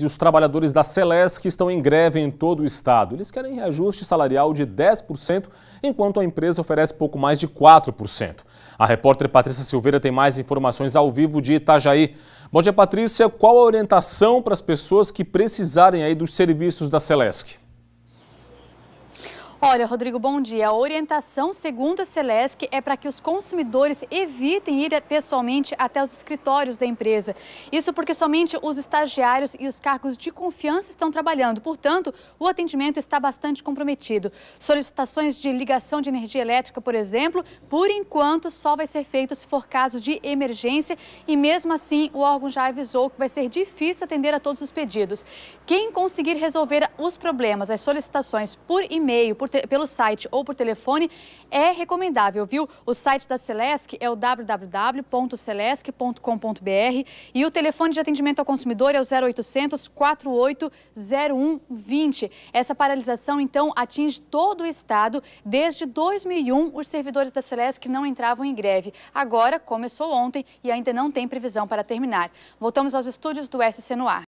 E os trabalhadores da Celesc estão em greve em todo o estado. Eles querem reajuste salarial de 10%, enquanto a empresa oferece pouco mais de 4%. A repórter Patrícia Silveira tem mais informações ao vivo de Itajaí. Bom dia, Patrícia. Qual a orientação para as pessoas que precisarem aí dos serviços da Celesc? Olha, Rodrigo, bom dia. A orientação, segundo a Celesc, é para que os consumidores evitem ir pessoalmente até os escritórios da empresa. Isso porque somente os estagiários e os cargos de confiança estão trabalhando. Portanto, o atendimento está bastante comprometido. Solicitações de ligação de energia elétrica, por exemplo, por enquanto só vai ser feito se for caso de emergência e mesmo assim o órgão já avisou que vai ser difícil atender a todos os pedidos. Quem conseguir resolver os problemas, as solicitações por e-mail, por te, pelo site ou por telefone é recomendável, viu? O site da Celesc é o www.celesc.com.br e o telefone de atendimento ao consumidor é o 0800 480120. Essa paralisação, então, atinge todo o estado. Desde 2001, os servidores da Celesc não entravam em greve. Agora, começou ontem e ainda não tem previsão para terminar. Voltamos aos estúdios do SC no Ar.